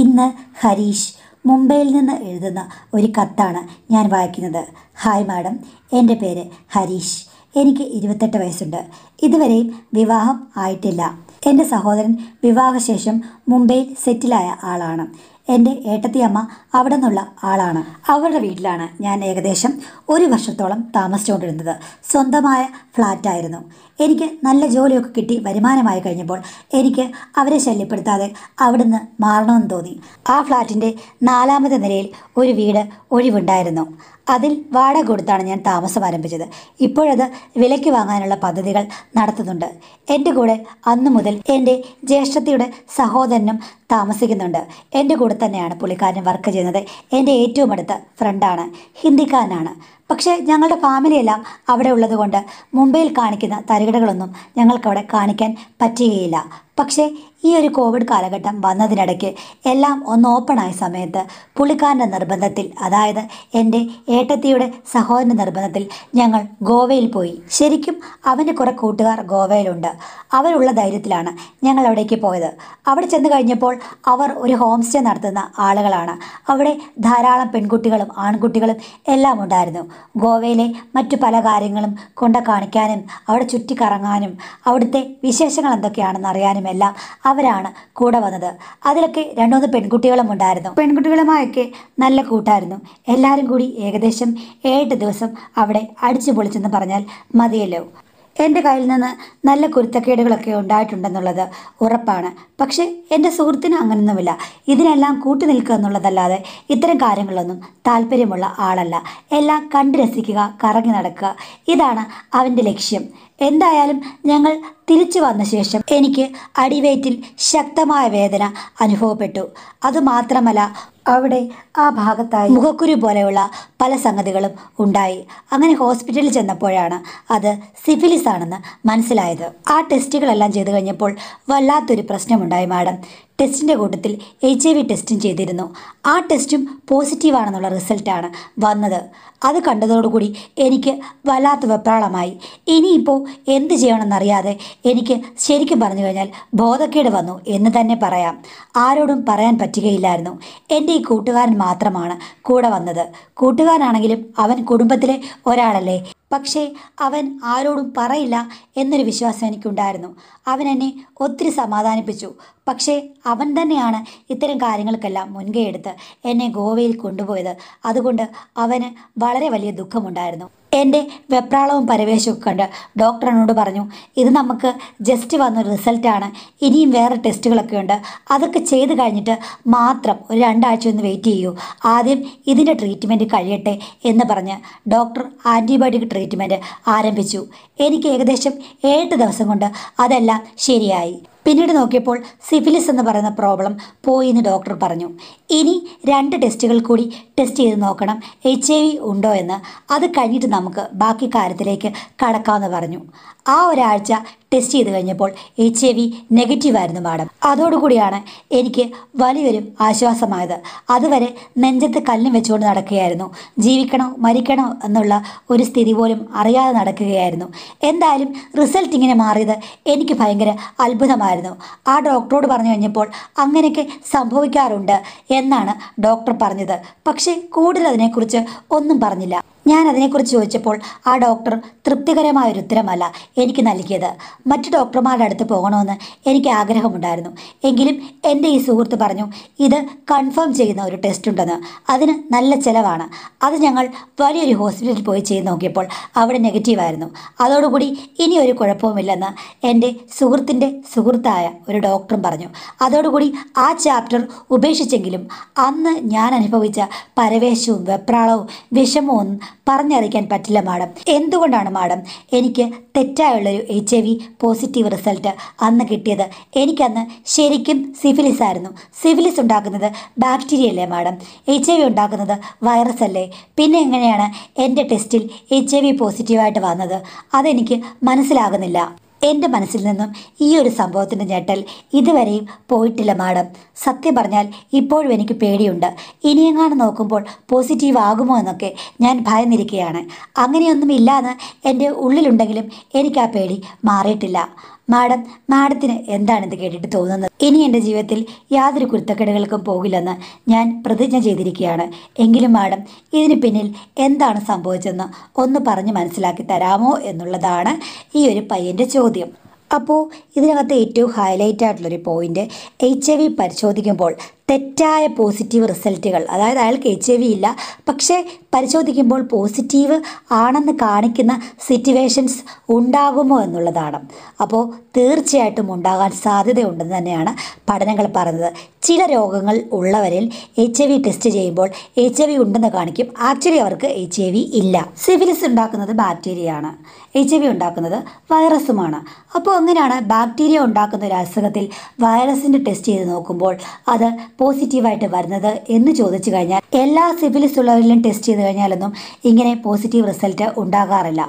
ഇന്ന് ഹരീഷ് മുംബൈയിൽ നിന്ന് എഴുതുന്ന ഒരു കത്താണ് ഞാൻ വായിക്കുന്നത് ഹായ് മാഡം എൻ്റെ പേര് ഹരീഷ് എനിക്ക് ഇരുപത്തെട്ട് വയസ്സുണ്ട് ഇതുവരെയും വിവാഹം ആയിട്ടില്ല എൻ്റെ സഹോദരൻ വിവാഹശേഷം മുംബൈയിൽ സെറ്റിലായ ആളാണ് എൻ്റെ ഏട്ടത്തിയമ്മ അവിടെ നിന്നുള്ള ആളാണ് അവരുടെ വീട്ടിലാണ് ഞാൻ ഏകദേശം ഒരു വർഷത്തോളം താമസിച്ചുകൊണ്ടിരുന്നത് സ്വന്തമായ ഫ്ലാറ്റായിരുന്നു എനിക്ക് നല്ല ജോലിയൊക്കെ കിട്ടി വരുമാനമായി കഴിഞ്ഞപ്പോൾ എനിക്ക് അവരെ ശല്യപ്പെടുത്താതെ അവിടുന്ന് മാറണമെന്ന് തോന്നി ആ ഫ്ലാറ്റിൻ്റെ നാലാമത്തെ നിലയിൽ ഒരു വീട് ഒഴിവുണ്ടായിരുന്നു അതിൽ വാടക കൊടുത്താണ് ഞാൻ താമസം ആരംഭിച്ചത് ഇപ്പോഴത് വിലയ്ക്ക് വാങ്ങാനുള്ള പദ്ധതികൾ നടത്തുന്നുണ്ട് എൻ്റെ കൂടെ അന്നു മുതൽ എൻ്റെ ജ്യേഷ്ഠത്തിയുടെ സഹോദരനും താമസിക്കുന്നുണ്ട് എൻ്റെ കൂടെ തന്നെയാണ് പുള്ളിക്കാരൻ വർക്ക് ചെയ്യുന്നത് എൻ്റെ ഏറ്റവും അടുത്ത ഫ്രണ്ടാണ് ഹിന്ദിക്കാരനാണ് പക്ഷേ ഞങ്ങളുടെ ഫാമിലിയെല്ലാം അവിടെ ഉള്ളതുകൊണ്ട് മുംബൈയിൽ കാണിക്കുന്ന തരികിടകളൊന്നും ഞങ്ങൾക്കവിടെ കാണിക്കാൻ പറ്റുകയില്ല പക്ഷേ ഈ ഒരു കോവിഡ് കാലഘട്ടം വന്നതിനിടയ്ക്ക് എല്ലാം ഒന്ന് ഓപ്പൺ ആയ സമയത്ത് പുള്ളിക്കാരൻ്റെ നിർബന്ധത്തിൽ അതായത് എൻ്റെ ഏട്ടത്തിയുടെ സഹോദരൻ്റെ നിർബന്ധത്തിൽ ഞങ്ങൾ ഗോവയിൽ പോയി ശരിക്കും അവൻ്റെ കുറേ കൂട്ടുകാർ ഗോവയിലുണ്ട് അവരുള്ള ധൈര്യത്തിലാണ് ഞങ്ങൾ അവിടേക്ക് പോയത് അവിടെ ചെന്ന് കഴിഞ്ഞപ്പോൾ അവർ ഒരു ഹോം സ്റ്റേ നടത്തുന്ന ആളുകളാണ് അവിടെ ധാരാളം പെൺകുട്ടികളും ആൺകുട്ടികളും എല്ലാം ഉണ്ടായിരുന്നു ഗോവയിലെ മറ്റു പല കാര്യങ്ങളും കൊണ്ട കാണിക്കാനും അവിടെ ചുറ്റിക്കറങ്ങാനും അവിടുത്തെ വിശേഷങ്ങൾ എന്തൊക്കെയാണെന്ന് അറിയാനും എല്ലാം അവരാണ് കൂടെ വന്നത് അതിലൊക്കെ രണ്ടുമൂന്ന് പെൺകുട്ടികളും ഉണ്ടായിരുന്നു പെൺകുട്ടികളുമായൊക്കെ നല്ല കൂട്ടായിരുന്നു എല്ലാവരും കൂടി ഏകദേശം ഏഴ് ദിവസം അവിടെ അടിച്ചു പൊളിച്ചെന്ന് പറഞ്ഞാൽ മതിയല്ലോ എൻ്റെ കയ്യിൽ നിന്ന് നല്ല കുരുത്തക്കേടുകളൊക്കെ ഉണ്ടായിട്ടുണ്ടെന്നുള്ളത് ഉറപ്പാണ് പക്ഷേ എൻ്റെ സുഹൃത്തിന് അങ്ങനൊന്നുമില്ല ഇതിനെല്ലാം കൂട്ടി നിൽക്കുക എന്നുള്ളതല്ലാതെ ഇത്തരം കാര്യങ്ങളൊന്നും താല്പര്യമുള്ള ആളല്ല എല്ലാം കണ്ടു രസിക്കുക കറങ്ങി നടക്കുക ഇതാണ് അവൻ്റെ ലക്ഷ്യം എന്തായാലും ഞങ്ങൾ തിരിച്ചു വന്ന ശേഷം എനിക്ക് അടിവേറ്റിൽ ശക്തമായ വേദന അനുഭവപ്പെട്ടു അതുമാത്രമല്ല അവിടെ ആ ഭാഗത്തായി മുഖക്കുരു പോലെയുള്ള പല സംഗതികളും ഉണ്ടായി അങ്ങനെ ഹോസ്പിറ്റലിൽ ചെന്നപ്പോഴാണ് അത് സിഫിലിസ് ആണെന്ന് മനസ്സിലായത് ആ ടെസ്റ്റുകളെല്ലാം ചെയ്തു കഴിഞ്ഞപ്പോൾ വല്ലാത്തൊരു പ്രശ്നമുണ്ടായി മാഡം ടെസ്റ്റിൻ്റെ കൂട്ടത്തിൽ എച്ച് ഐ വി ടെസ്റ്റും ചെയ്തിരുന്നു ആ ടെസ്റ്റും പോസിറ്റീവാണെന്നുള്ള റിസൾട്ടാണ് വന്നത് അത് കണ്ടതോടുകൂടി എനിക്ക് വല്ലാത്ത വെപ്രാളമായി ഇനിയിപ്പോൾ എന്ത് ചെയ്യണമെന്നറിയാതെ എനിക്ക് ശരിക്കും പറഞ്ഞു കഴിഞ്ഞാൽ ബോധക്കേട് വന്നു എന്ന് തന്നെ പറയാം ആരോടും പറയാൻ പറ്റുകയില്ലായിരുന്നു എൻ്റെ ഈ കൂട്ടുകാരൻ മാത്രമാണ് കൂടെ വന്നത് കൂട്ടുകാരനാണെങ്കിലും അവൻ കുടുംബത്തിലെ ഒരാളല്ലേ പക്ഷേ അവൻ ആരോടും പറയില്ല എന്നൊരു വിശ്വാസം എനിക്കുണ്ടായിരുന്നു അവൻ എന്നെ ഒത്തിരി സമാധാനിപ്പിച്ചു പക്ഷേ അവൻ തന്നെയാണ് ഇത്തരം കാര്യങ്ങൾക്കെല്ലാം എടുത്ത് എന്നെ ഗോവയിൽ കൊണ്ടുപോയത് അതുകൊണ്ട് അവന് വളരെ വലിയ ദുഃഖമുണ്ടായിരുന്നു എൻ്റെ വെപ്രാളവും പരവേശവും കണ്ട് ഡോക്ടറിനോട് പറഞ്ഞു ഇത് നമുക്ക് ജസ്റ്റ് വന്നൊരു റിസൾട്ടാണ് ഇനിയും വേറെ ടെസ്റ്റുകളൊക്കെ ഉണ്ട് അതൊക്കെ ചെയ്ത് കഴിഞ്ഞിട്ട് മാത്രം ഒരു രണ്ടാഴ്ച ഒന്ന് വെയിറ്റ് ചെയ്യൂ ആദ്യം ഇതിൻ്റെ ട്രീറ്റ്മെൻറ്റ് കഴിയട്ടെ എന്ന് പറഞ്ഞ് ഡോക്ടർ ആൻറ്റിബയോട്ടിക് ട്രീറ്റ്മെൻറ്റ് ആരംഭിച്ചു എനിക്ക് ഏകദേശം ഏഴ് ദിവസം കൊണ്ട് അതെല്ലാം ശരിയായി പിന്നീട് നോക്കിയപ്പോൾ സിഫിലിസ് എന്ന് പറയുന്ന പ്രോബ്ലം പോയി എന്ന് ഡോക്ടർ പറഞ്ഞു ഇനി രണ്ട് ടെസ്റ്റുകൾ കൂടി ടെസ്റ്റ് ചെയ്ത് നോക്കണം എച്ച് ഐ വി ഉണ്ടോ എന്ന് അത് കഴിഞ്ഞിട്ട് നമുക്ക് ബാക്കി കാര്യത്തിലേക്ക് കടക്കാമെന്ന് പറഞ്ഞു ആ ഒരാഴ്ച ടെസ്റ്റ് ചെയ്ത് കഴിഞ്ഞപ്പോൾ എച്ച് ഐ വി നെഗറ്റീവായിരുന്നു മാഡം അതോടുകൂടിയാണ് എനിക്ക് വലിയൊരു ആശ്വാസമായത് അതുവരെ നെഞ്ചത്ത് കല്ലും വെച്ചുകൊണ്ട് നടക്കുകയായിരുന്നു ജീവിക്കണോ മരിക്കണോ എന്നുള്ള ഒരു സ്ഥിതി പോലും അറിയാതെ നടക്കുകയായിരുന്നു എന്തായാലും റിസൾട്ട് ഇങ്ങനെ മാറിയത് എനിക്ക് ഭയങ്കര അത്ഭുതമായിരുന്നു ഉണ്ടായിരുന്നു ആ ഡോക്ടറോട് പറഞ്ഞു കഴിഞ്ഞപ്പോൾ അങ്ങനെയൊക്കെ സംഭവിക്കാറുണ്ട് എന്നാണ് ഡോക്ടർ പറഞ്ഞത് പക്ഷേ കൂടുതൽ അതിനെക്കുറിച്ച് ഒന്നും പറഞ്ഞില്ല ഞാൻ അതിനെക്കുറിച്ച് ചോദിച്ചപ്പോൾ ആ ഡോക്ടർ തൃപ്തികരമായ ഒരു ഉത്തരമല്ല എനിക്ക് നൽകിയത് മറ്റു ഡോക്ടർമാരുടെ അടുത്ത് പോകണമെന്ന് എനിക്ക് ആഗ്രഹമുണ്ടായിരുന്നു എങ്കിലും എൻ്റെ ഈ സുഹൃത്ത് പറഞ്ഞു ഇത് കൺഫേം ചെയ്യുന്ന ഒരു ടെസ്റ്റ് ഉണ്ടെന്ന് അതിന് നല്ല ചിലവാണ് അത് ഞങ്ങൾ വലിയൊരു ഹോസ്പിറ്റലിൽ പോയി ചെയ്ത് നോക്കിയപ്പോൾ അവിടെ നെഗറ്റീവായിരുന്നു അതോടുകൂടി ഇനി ഒരു കുഴപ്പവുമില്ലെന്ന് എൻ്റെ സുഹൃത്തിൻ്റെ സുഹൃത്തായ ഒരു ഡോക്ടറും പറഞ്ഞു അതോടുകൂടി ആ ചാപ്റ്റർ ഉപേക്ഷിച്ചെങ്കിലും അന്ന് ഞാൻ അനുഭവിച്ച പരവേശവും വെപ്രാളവും വിഷമവും പറഞ്ഞറിയിക്കാൻ പറ്റില്ല മാഡം എന്തുകൊണ്ടാണ് മാഡം എനിക്ക് തെറ്റായുള്ളൊരു H I V positive result അന്ന് കിട്ടിയത് എനിക്കന്ന് ശരിക്കും സിഫിലിസ് ആയിരുന്നു സിഫിലിസ് ഉണ്ടാക്കുന്നത് ബാക്ടീരിയ അല്ലേ മാഡം എച്ച് ഐ വി ഉണ്ടാക്കുന്നത് വൈറസ് അല്ലേ പിന്നെ എങ്ങനെയാണ് എൻ്റെ ടെസ്റ്റിൽ എച്ച് ഐ വി പോസിറ്റീവായിട്ട് വന്നത് അതെനിക്ക് മനസ്സിലാകുന്നില്ല എൻ്റെ മനസ്സിൽ നിന്നും ഈ ഒരു സംഭവത്തിൻ്റെ ഞെട്ടൽ ഇതുവരെയും പോയിട്ടില്ല മാഡം സത്യം പറഞ്ഞാൽ ഇപ്പോഴും എനിക്ക് പേടിയുണ്ട് ഇനിയെങ്ങാനും നോക്കുമ്പോൾ പോസിറ്റീവ് ആകുമോ എന്നൊക്കെ ഞാൻ ഭയന്നിരിക്കുകയാണ് അങ്ങനെയൊന്നും ഇല്ലാന്ന് എൻ്റെ ഉള്ളിലുണ്ടെങ്കിലും എനിക്ക് ആ പേടി മാറിയിട്ടില്ല മാഡം മാഡത്തിന് എന്താണ് കേട്ടിട്ട് തോന്നുന്നത് ഇനി എൻ്റെ ജീവിതത്തിൽ യാതൊരു കുരുത്തക്കേടുകൾക്കും പോകില്ലെന്ന് ഞാൻ പ്രതിജ്ഞ ചെയ്തിരിക്കുകയാണ് എങ്കിലും മാഡം ഇതിന് പിന്നിൽ എന്താണ് സംഭവിച്ചതെന്ന് ഒന്ന് പറഞ്ഞ് മനസ്സിലാക്കി തരാമോ എന്നുള്ളതാണ് ഈ ഒരു പയ്യൻ്റെ ചോദ്യം അപ്പോൾ ഇതിനകത്ത് ഏറ്റവും ഹൈലൈറ്റ് ആയിട്ടുള്ളൊരു പോയിൻ്റ് എച്ച് ഐ വി പരിശോധിക്കുമ്പോൾ തെറ്റായ പോസിറ്റീവ് റിസൾട്ടുകൾ അതായത് അയാൾക്ക് എച്ച് ഐ വി ഇല്ല പക്ഷേ പരിശോധിക്കുമ്പോൾ പോസിറ്റീവ് ആണെന്ന് കാണിക്കുന്ന സിറ്റുവേഷൻസ് ഉണ്ടാകുമോ എന്നുള്ളതാണ് അപ്പോൾ തീർച്ചയായിട്ടും ഉണ്ടാകാൻ സാധ്യതയുണ്ടെന്ന് തന്നെയാണ് പഠനങ്ങൾ പറയുന്നത് ചില രോഗങ്ങൾ ഉള്ളവരിൽ എച്ച് ഐ വി ടെസ്റ്റ് ചെയ്യുമ്പോൾ എച്ച് ഐ വി ഉണ്ടെന്ന് കാണിക്കും ആക്ച്വലി അവർക്ക് എച്ച് ഐ വി ഇല്ല സിഫിലിസ് ഉണ്ടാക്കുന്നത് ബാക്ടീരിയയാണ് എച്ച് ഐ വി ഉണ്ടാക്കുന്നത് വൈറസുമാണ് അപ്പോൾ അങ്ങനെയാണ് ബാക്ടീരിയ ഉണ്ടാക്കുന്ന ഒരു അസുഖത്തിൽ വൈറസിൻ്റെ ടെസ്റ്റ് ചെയ്ത് നോക്കുമ്പോൾ അത് പോസിറ്റീവായിട്ട് വരുന്നത് എന്ന് ചോദിച്ചു കഴിഞ്ഞാൽ എല്ലാ സിവിലിസ് ഉള്ളവരിലും ടെസ്റ്റ് ചെയ്ത് കഴിഞ്ഞാലൊന്നും ഇങ്ങനെ പോസിറ്റീവ് റിസൾട്ട് ഉണ്ടാകാറില്ല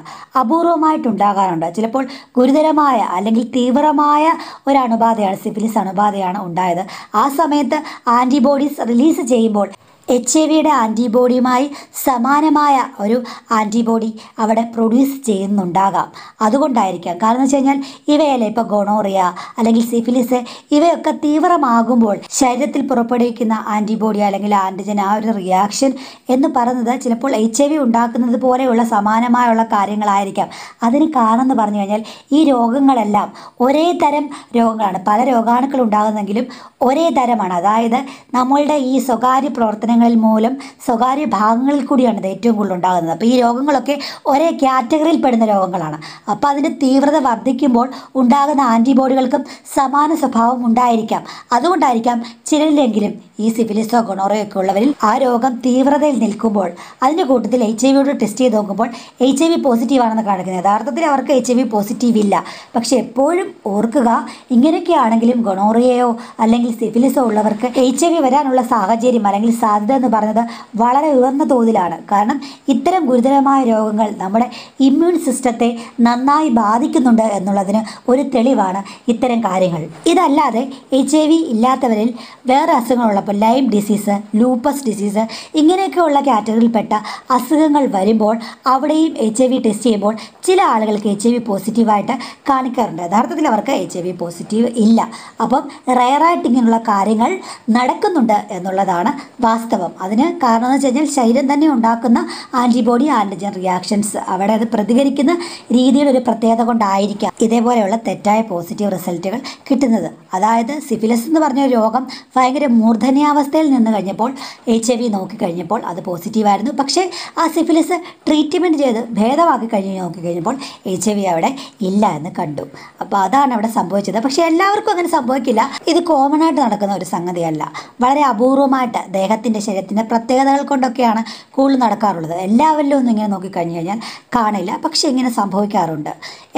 ഉണ്ടാകാറുണ്ട് ചിലപ്പോൾ ഗുരുതരമായ അല്ലെങ്കിൽ തീവ്രമായ ഒരു അണുബാധയാണ് സിഫിലിസ് അണുബാധയാണ് ഉണ്ടായത് ആ സമയത്ത് ആൻറ്റിബോഡീസ് റിലീസ് ചെയ്യുമ്പോൾ എച്ച് ഐ വിയുടെ ആൻറ്റിബോഡിയുമായി സമാനമായ ഒരു ആൻറ്റിബോഡി അവിടെ പ്രൊഡ്യൂസ് ചെയ്യുന്നുണ്ടാകാം അതുകൊണ്ടായിരിക്കാം കാരണം വെച്ച് കഴിഞ്ഞാൽ ഇവയല്ലേ ഇപ്പോൾ ഗൊണോറിയ അല്ലെങ്കിൽ സിഫിലിസ് ഇവയൊക്കെ തീവ്രമാകുമ്പോൾ ശരീരത്തിൽ പുറപ്പെടുവിക്കുന്ന ആൻറ്റിബോഡി അല്ലെങ്കിൽ ആൻറ്റിജൻ ആ ഒരു റിയാക്ഷൻ എന്ന് പറയുന്നത് ചിലപ്പോൾ എച്ച് ഐ വി ഉണ്ടാക്കുന്നത് പോലെയുള്ള സമാനമായുള്ള കാര്യങ്ങളായിരിക്കാം അതിന് കാരണം എന്ന് പറഞ്ഞു കഴിഞ്ഞാൽ ഈ രോഗങ്ങളെല്ലാം ഒരേ തരം രോഗങ്ങളാണ് പല രോഗാണുക്കൾ ഉണ്ടാകുന്നെങ്കിലും ഒരേ തരമാണ് അതായത് നമ്മളുടെ ഈ സ്വകാര്യ പ്രവർത്തനങ്ങൾ കാരണങ്ങൾ മൂലം സ്വകാര്യ ഭാഗങ്ങളിൽ കൂടിയാണ് ഇത് ഏറ്റവും കൂടുതൽ ഉണ്ടാകുന്നത് അപ്പോൾ ഈ രോഗങ്ങളൊക്കെ ഒരേ കാറ്റഗറിയിൽ പെടുന്ന രോഗങ്ങളാണ് അപ്പോൾ അതിൻ്റെ തീവ്രത വർദ്ധിക്കുമ്പോൾ ഉണ്ടാകുന്ന ആൻറ്റിബോഡികൾക്കും സമാന സ്വഭാവം ഉണ്ടായിരിക്കാം അതുകൊണ്ടായിരിക്കാം ചിലരിലെങ്കിലും ഈ സിഫിലിസോ ഗൊണോറയോ ഒക്കെ ഉള്ളവരിൽ ആ രോഗം തീവ്രതയിൽ നിൽക്കുമ്പോൾ അതിൻ്റെ കൂട്ടത്തിൽ എച്ച് ഐ വിയോട് ടെസ്റ്റ് ചെയ്ത് നോക്കുമ്പോൾ എച്ച് ഐ വി പോസിറ്റീവ് ആണെന്ന് കാണിക്കുന്നത് യഥാർത്ഥത്തിൽ അവർക്ക് എച്ച് ഐ വി പോസിറ്റീവ് ഇല്ല പക്ഷെ എപ്പോഴും ഓർക്കുക ഇങ്ങനെയൊക്കെ ആണെങ്കിലും ഗൊണോറിയയോ അല്ലെങ്കിൽ സിഫിലിസോ ഉള്ളവർക്ക് എച്ച് ഐ വി വരാനുള്ള സാഹചര്യം അല്ലെങ്കിൽ സാധ്യത സാധ്യത പറയുന്നത് വളരെ ഉയർന്ന തോതിലാണ് കാരണം ഇത്തരം ഗുരുതരമായ രോഗങ്ങൾ നമ്മുടെ ഇമ്മ്യൂൺ സിസ്റ്റത്തെ നന്നായി ബാധിക്കുന്നുണ്ട് എന്നുള്ളതിന് ഒരു തെളിവാണ് ഇത്തരം കാര്യങ്ങൾ ഇതല്ലാതെ എച്ച് ഐ വി ഇല്ലാത്തവരിൽ വേറെ അസുഖങ്ങളുള്ളപ്പോൾ ലൈം ഡിസീസ് ലൂപ്പസ് ഡിസീസ് ഇങ്ങനെയൊക്കെയുള്ള കാറ്റഗറിയിൽപ്പെട്ട അസുഖങ്ങൾ വരുമ്പോൾ അവിടെയും എച്ച് ഐ വി ടെസ്റ്റ് ചെയ്യുമ്പോൾ ചില ആളുകൾക്ക് എച്ച് ഐ വി പോസിറ്റീവായിട്ട് കാണിക്കാറുണ്ട് യഥാർത്ഥത്തിൽ അവർക്ക് എച്ച് ഐ വി പോസിറ്റീവ് ഇല്ല അപ്പം റയറായിട്ട് ഇങ്ങനെയുള്ള കാര്യങ്ങൾ നടക്കുന്നുണ്ട് എന്നുള്ളതാണ് വാസ്തവം വാസ്തവം അതിന് കാരണം എന്ന് വെച്ച് കഴിഞ്ഞാൽ ശരീരം തന്നെ ഉണ്ടാക്കുന്ന ആൻറ്റിബോഡി ആൻറ്റിജൻ റിയാക്ഷൻസ് അവിടെ അത് പ്രതികരിക്കുന്ന രീതിയുടെ ഒരു പ്രത്യേകത കൊണ്ടായിരിക്കാം ഇതേപോലെയുള്ള തെറ്റായ പോസിറ്റീവ് റിസൾട്ടുകൾ കിട്ടുന്നത് അതായത് സിഫിലസ് എന്ന് പറഞ്ഞ രോഗം ഭയങ്കര മൂർധന്യാവസ്ഥയിൽ നിന്ന് കഴിഞ്ഞപ്പോൾ എച്ച് ഐ വി നോക്കിക്കഴിഞ്ഞപ്പോൾ അത് പോസിറ്റീവായിരുന്നു പക്ഷേ ആ സിഫിലിസ് ട്രീറ്റ്മെൻറ്റ് ചെയ്ത് ഭേദമാക്കി കഴിഞ്ഞ് നോക്കിക്കഴിഞ്ഞപ്പോൾ എച്ച് ഐ വി അവിടെ ഇല്ല എന്ന് കണ്ടു അപ്പോൾ അതാണ് അവിടെ സംഭവിച്ചത് പക്ഷേ എല്ലാവർക്കും അങ്ങനെ സംഭവിക്കില്ല ഇത് കോമൺ ആയിട്ട് നടക്കുന്ന ഒരു സംഗതിയല്ല വളരെ അപൂർവമായിട്ട് ദേഹത്തിൻ്റെ മനുഷ്യൻ്റെ ശരീരത്തിൻ്റെ പ്രത്യേകതകൾ കൊണ്ടൊക്കെയാണ് കൂടുതൽ നടക്കാറുള്ളത് എല്ലാവരിലും ഒന്നും ഇങ്ങനെ കഴിഞ്ഞു കഴിഞ്ഞാൽ കാണില്ല പക്ഷെ ഇങ്ങനെ സംഭവിക്കാറുണ്ട്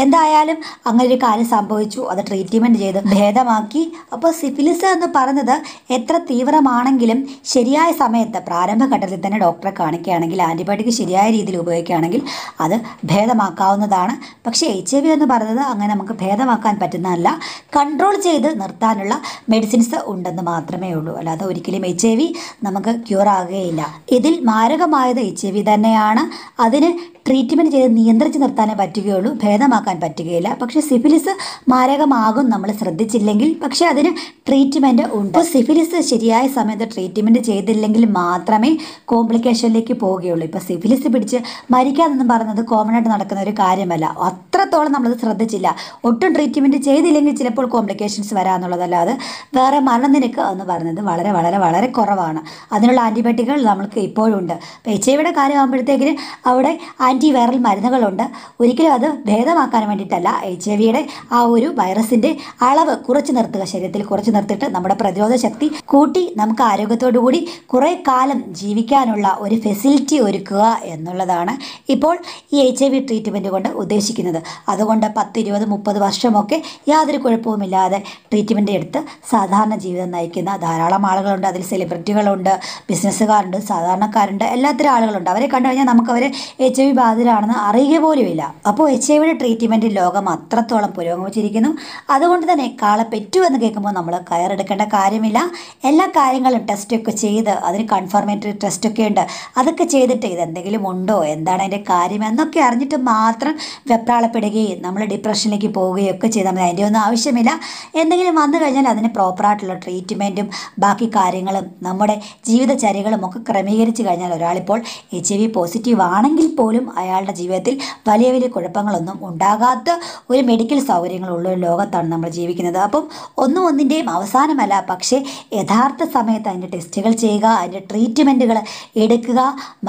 എന്തായാലും അങ്ങനെ ഒരു കാര്യം സംഭവിച്ചു അത് ട്രീറ്റ്മെൻറ്റ് ചെയ്ത് ഭേദമാക്കി അപ്പോൾ സിഫിലിസ് എന്ന് പറഞ്ഞത് എത്ര തീവ്രമാണെങ്കിലും ശരിയായ സമയത്ത് പ്രാരംഭഘട്ടത്തിൽ തന്നെ ഡോക്ടറെ കാണിക്കുകയാണെങ്കിൽ ആൻറ്റിബയോട്ടിക് ശരിയായ രീതിയിൽ ഉപയോഗിക്കുകയാണെങ്കിൽ അത് ഭേദമാക്കാവുന്നതാണ് പക്ഷേ എച്ച് ഐ വി എന്ന് പറഞ്ഞത് അങ്ങനെ നമുക്ക് ഭേദമാക്കാൻ പറ്റുന്നതല്ല കൺട്രോൾ ചെയ്ത് നിർത്താനുള്ള മെഡിസിൻസ് ഉണ്ടെന്ന് മാത്രമേ ഉള്ളൂ അല്ലാതെ ഒരിക്കലും എച്ച് ഐ വി നമുക്ക് ക്യൂർ ആകുകയില്ല ഇതിൽ മാരകമായത് എച്ച് വി തന്നെയാണ് അതിന് ട്രീറ്റ്മെൻറ്റ് ചെയ്ത് നിയന്ത്രിച്ച് നിർത്താനേ പറ്റുകയുള്ളൂ ഭേദമാക്കാൻ പറ്റുകയില്ല പക്ഷേ സിഫിലിസ് മാരകമാകും നമ്മൾ ശ്രദ്ധിച്ചില്ലെങ്കിൽ പക്ഷേ അതിന് ട്രീറ്റ്മെൻറ്റ് ഉണ്ട് സിഫിലിസ് ശരിയായ സമയത്ത് ട്രീറ്റ്മെൻറ്റ് ചെയ്തില്ലെങ്കിൽ മാത്രമേ കോംപ്ലിക്കേഷനിലേക്ക് പോവുകയുള്ളൂ ഇപ്പോൾ സിഫിലിസ് പിടിച്ച് മരിക്കാതെന്നും പറയുന്നത് കോമൺ ആയിട്ട് നടക്കുന്ന ഒരു കാര്യമല്ല അത്രത്തോളം നമ്മളത് ശ്രദ്ധിച്ചില്ല ഒട്ടും ട്രീറ്റ്മെൻറ്റ് ചെയ്തില്ലെങ്കിൽ ചിലപ്പോൾ കോംപ്ലിക്കേഷൻസ് വരാമെന്നുള്ളതല്ലാതെ വേറെ മരണനിരക്ക് എന്ന് പറയുന്നത് വളരെ വളരെ വളരെ കുറവാണ് അതിനുള്ള ആൻറ്റിബയോട്ടിക്കുകൾ നമ്മൾക്ക് ഇപ്പോഴുണ്ട് ഉണ്ട് എച്ച് ഐ വിയുടെ കാര്യമാകുമ്പോഴത്തേക്കിന് അവിടെ ആൻറ്റി വൈറൽ മരുന്നുകളുണ്ട് ഒരിക്കലും അത് ഭേദമാക്കാൻ വേണ്ടിയിട്ടല്ല എച്ച് ഐ വിയുടെ ആ ഒരു വൈറസിൻ്റെ അളവ് കുറച്ച് നിർത്തുക ശരീരത്തിൽ കുറച്ച് നിർത്തിയിട്ട് നമ്മുടെ പ്രതിരോധ ശക്തി കൂട്ടി നമുക്ക് ആരോഗ്യത്തോടു കൂടി കുറേ കാലം ജീവിക്കാനുള്ള ഒരു ഫെസിലിറ്റി ഒരുക്കുക എന്നുള്ളതാണ് ഇപ്പോൾ ഈ എച്ച് ഐ വി ട്രീറ്റ്മെൻറ്റ് കൊണ്ട് ഉദ്ദേശിക്കുന്നത് അതുകൊണ്ട് പത്ത് ഇരുപത് മുപ്പത് വർഷമൊക്കെ യാതൊരു കുഴപ്പവുമില്ലാതെ ട്രീറ്റ്മെൻറ്റ് എടുത്ത് സാധാരണ ജീവിതം നയിക്കുന്ന ധാരാളം ആളുകളുണ്ട് അതിൽ സെലിബ്രിറ്റികളുണ്ട് ബിസിനസ്സുകാരുണ്ട് സാധാരണക്കാരുണ്ട് എല്ലാത്തരം ആളുകളുണ്ട് അവരെ കണ്ടു കഴിഞ്ഞാൽ നമുക്ക് അവരെ എച്ച് ഐ വി ബാധിതരാണെന്ന് അറിയുക പോലുമില്ല അപ്പോൾ എച്ച് ഐ വിയുടെ ട്രീറ്റ്മെൻറ്റ് ലോകം അത്രത്തോളം പുരോഗമിച്ചിരിക്കുന്നു അതുകൊണ്ട് തന്നെ കാളെ പെറ്റു എന്ന് കേൾക്കുമ്പോൾ നമ്മൾ കയറെടുക്കേണ്ട കാര്യമില്ല എല്ലാ കാര്യങ്ങളും ടെസ്റ്റൊക്കെ ചെയ്ത് അതിന് കൺഫർമേറ്ററി ടെസ്റ്റൊക്കെ ഉണ്ട് അതൊക്കെ ചെയ്തിട്ട് ഇതെന്തെങ്കിലും ഉണ്ടോ എന്താണ് അതിൻ്റെ കാര്യം എന്നൊക്കെ അറിഞ്ഞിട്ട് മാത്രം വെപ്രാളപ്പെടുകയും നമ്മൾ ഡിപ്രഷനിലേക്ക് പോവുകയും ഒക്കെ ചെയ്താൽ മതി അതിൻ്റെ ഒന്നും ആവശ്യമില്ല എന്തെങ്കിലും വന്നു കഴിഞ്ഞാൽ അതിന് പ്രോപ്പറായിട്ടുള്ള ട്രീറ്റ്മെൻറ്റും ബാക്കി കാര്യങ്ങളും നമ്മുടെ ജീവിതചര്യകളും ഒക്കെ ക്രമീകരിച്ച് കഴിഞ്ഞാൽ ഒരാളിപ്പോൾ എച്ച് ഐ വി പോസിറ്റീവ് ആണെങ്കിൽ പോലും അയാളുടെ ജീവിതത്തിൽ വലിയ വലിയ കുഴപ്പങ്ങളൊന്നും ഉണ്ടാകാത്ത ഒരു മെഡിക്കൽ സൗകര്യങ്ങളുള്ള ഒരു ലോകത്താണ് നമ്മൾ ജീവിക്കുന്നത് അപ്പം ഒന്നും ഒന്നിൻ്റെയും അവസാനമല്ല പക്ഷേ യഥാർത്ഥ സമയത്ത് അതിൻ്റെ ടെസ്റ്റുകൾ ചെയ്യുക അതിൻ്റെ ട്രീറ്റ്മെൻറ്റുകൾ എടുക്കുക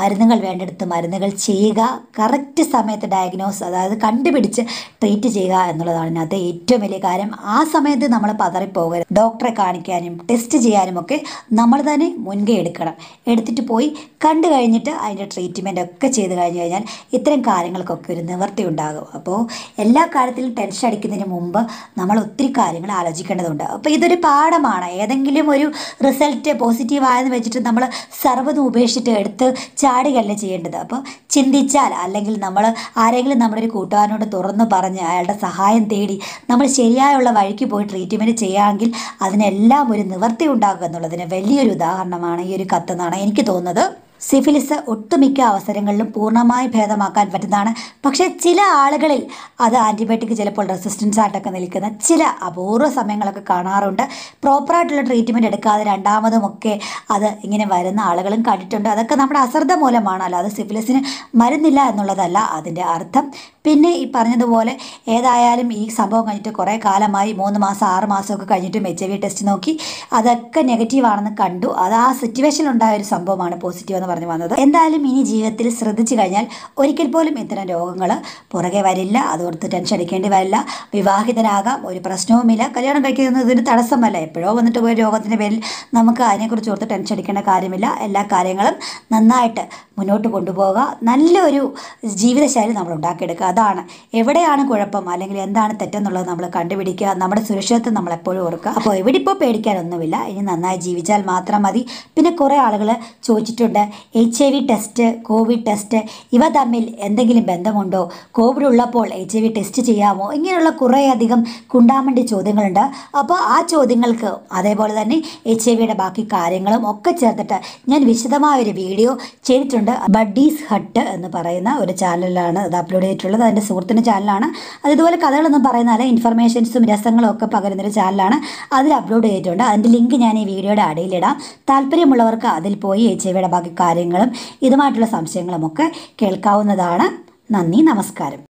മരുന്നുകൾ വേണ്ടെടുത്ത് മരുന്നുകൾ ചെയ്യുക കറക്റ്റ് സമയത്ത് ഡയഗ്നോസ് അതായത് കണ്ടുപിടിച്ച് ട്രീറ്റ് ചെയ്യുക എന്നുള്ളതാണ് അതിനകത്ത് ഏറ്റവും വലിയ കാര്യം ആ സമയത്ത് നമ്മൾ പതറിപ്പോകരുത് ഡോക്ടറെ കാണിക്കാനും ടെസ്റ്റ് ചെയ്യാനും ഒക്കെ നമ്മൾ തന്നെ മുൻകൈ എടുക്കണം എടുത്തിട്ട് പോയി കണ്ടു കഴിഞ്ഞിട്ട് അതിൻ്റെ ട്രീറ്റ്മെൻ്റ് ഒക്കെ ചെയ്ത് കഴിഞ്ഞ് കഴിഞ്ഞാൽ ഇത്തരം കാര്യങ്ങൾക്കൊക്കെ ഒരു നിവൃത്തി ഉണ്ടാകും അപ്പോൾ എല്ലാ കാര്യത്തിലും ടെൻഷൻ അടിക്കുന്നതിന് മുമ്പ് നമ്മൾ ഒത്തിരി കാര്യങ്ങൾ ആലോചിക്കേണ്ടതുണ്ട് അപ്പോൾ ഇതൊരു പാഠമാണ് ഏതെങ്കിലും ഒരു റിസൾട്ട് പോസിറ്റീവായെന്ന് വെച്ചിട്ട് നമ്മൾ സർവ്വതും ഉപേക്ഷിച്ചിട്ട് എടുത്ത് ചാടികളിൽ ചെയ്യേണ്ടത് അപ്പോൾ ചിന്തിച്ചാൽ അല്ലെങ്കിൽ നമ്മൾ ആരെങ്കിലും നമ്മുടെ ഒരു കൂട്ടുകാരനോട് തുറന്നു പറഞ്ഞ് അയാളുടെ സഹായം തേടി നമ്മൾ ശരിയായുള്ള വഴിക്ക് പോയി ട്രീറ്റ്മെൻറ്റ് ചെയ്യാമെങ്കിൽ അതിനെല്ലാം ഒരു നിവൃത്തി ഉണ്ടാകുക എന്നുള്ളതിന് വലിയൊരു ഉദാഹരണമാണ് ഈ ഒരു എന്നാണ് എനിക്ക് തോന്നുന്നത് സിഫിലിസ് ഒട്ടുമിക്ക അവസരങ്ങളിലും പൂർണ്ണമായി ഭേദമാക്കാൻ പറ്റുന്നതാണ് പക്ഷേ ചില ആളുകളിൽ അത് ആൻറ്റിബയോട്ടിക് ചിലപ്പോൾ റെസിസ്റ്റൻസ് ആയിട്ടൊക്കെ നിൽക്കുന്ന ചില അപൂർവ സമയങ്ങളൊക്കെ കാണാറുണ്ട് പ്രോപ്പറായിട്ടുള്ള ട്രീറ്റ്മെൻറ്റ് എടുക്കാതെ രണ്ടാമതുമൊക്കെ അത് ഇങ്ങനെ വരുന്ന ആളുകളും കണ്ടിട്ടുണ്ട് അതൊക്കെ നമ്മുടെ അശ്രദ്ധ മൂലമാണല്ലോ അത് സിഫിലിസിന് മരുന്നില്ല എന്നുള്ളതല്ല അതിൻ്റെ അർത്ഥം പിന്നെ ഈ പറഞ്ഞതുപോലെ ഏതായാലും ഈ സംഭവം കഴിഞ്ഞിട്ട് കുറേ കാലമായി മൂന്ന് മാസം ആറ് മാസമൊക്കെ കഴിഞ്ഞിട്ടും എച്ച് ഐ വി ടെസ്റ്റ് നോക്കി അതൊക്കെ നെഗറ്റീവ് ആണെന്ന് കണ്ടു അത് ആ സിറ്റുവേഷനിൽ ഉണ്ടായ ഒരു സംഭവമാണ് പോസിറ്റീവ് എന്ന് പറഞ്ഞു വന്നത് എന്തായാലും ഇനി ജീവിതത്തിൽ ശ്രദ്ധിച്ചു കഴിഞ്ഞാൽ ഒരിക്കൽ പോലും ഇത്തരം രോഗങ്ങൾ പുറകെ വരില്ല അതോർത്ത് ടെൻഷൻ അടിക്കേണ്ടി വരില്ല വിവാഹിതനാകാം ഒരു പ്രശ്നവുമില്ല കല്യാണം ഇതിന് തടസ്സമല്ല എപ്പോഴോ വന്നിട്ട് പോയ രോഗത്തിൻ്റെ പേരിൽ നമുക്ക് അതിനെക്കുറിച്ച് ഓർത്ത് ടെൻഷൻ അടിക്കേണ്ട കാര്യമില്ല എല്ലാ കാര്യങ്ങളും നന്നായിട്ട് മുന്നോട്ട് കൊണ്ടുപോകുക നല്ലൊരു ജീവിതശൈലി നമ്മൾ ഉണ്ടാക്കിയെടുക്കുക അതാണ് എവിടെയാണ് കുഴപ്പം അല്ലെങ്കിൽ എന്താണ് തെറ്റെന്നുള്ളത് നമ്മൾ കണ്ടുപിടിക്കുക നമ്മുടെ സുരക്ഷിതത്വം നമ്മൾ എപ്പോഴും ഓർക്കുക അപ്പോൾ എവിടെ ഇപ്പോൾ പേടിക്കാനൊന്നുമില്ല ഇനി നന്നായി ജീവിച്ചാൽ മാത്രം മതി പിന്നെ കുറേ ആളുകൾ ചോദിച്ചിട്ടുണ്ട് H I V test Covid test ഇവ തമ്മിൽ എന്തെങ്കിലും ബന്ധമുണ്ടോ കോവിഡ് ഉള്ളപ്പോൾ എച്ച് ഐ വി ടെസ്റ്റ് ചെയ്യാമോ ഇങ്ങനെയുള്ള കുറേയധികം കുണ്ടാമണ്ടി ചോദ്യങ്ങളുണ്ട് അപ്പോൾ ആ ചോദ്യങ്ങൾക്ക് അതേപോലെ തന്നെ എച്ച് ഐ വിയുടെ ബാക്കി കാര്യങ്ങളും ഒക്കെ ചേർത്തിട്ട് ഞാൻ വിശദമായൊരു വീഡിയോ ചെയ്തിട്ടുണ്ട് ബഡ്ഡീസ് ഹട്ട് എന്ന് പറയുന്ന ഒരു ചാനലിലാണ് അത് അപ്ലോഡ് ചെയ്തിട്ടുള്ളത് അതിൻ്റെ സുഹൃത്തിൻ്റെ ചാനലാണ് അത് ഇതുപോലെ കഥകളൊന്നും പറയുന്നതല്ല ഇൻഫർമേഷൻസും രസങ്ങളും ഒക്കെ പകരുന്നൊരു ചാനലാണ് അതിൽ അപ്ലോഡ് ചെയ്തിട്ടുണ്ട് അതിൻ്റെ ലിങ്ക് ഞാൻ ഈ വീഡിയോയുടെ അടിയിലിടാം താല്പര്യമുള്ളവർക്ക് അതിൽ പോയി എച്ച് ഐ വിയുടെ ബാക്കി കാര്യങ്ങളും ഇതുമായിട്ടുള്ള സംശയങ്ങളുമൊക്കെ കേൾക്കാവുന്നതാണ് നന്ദി നമസ്കാരം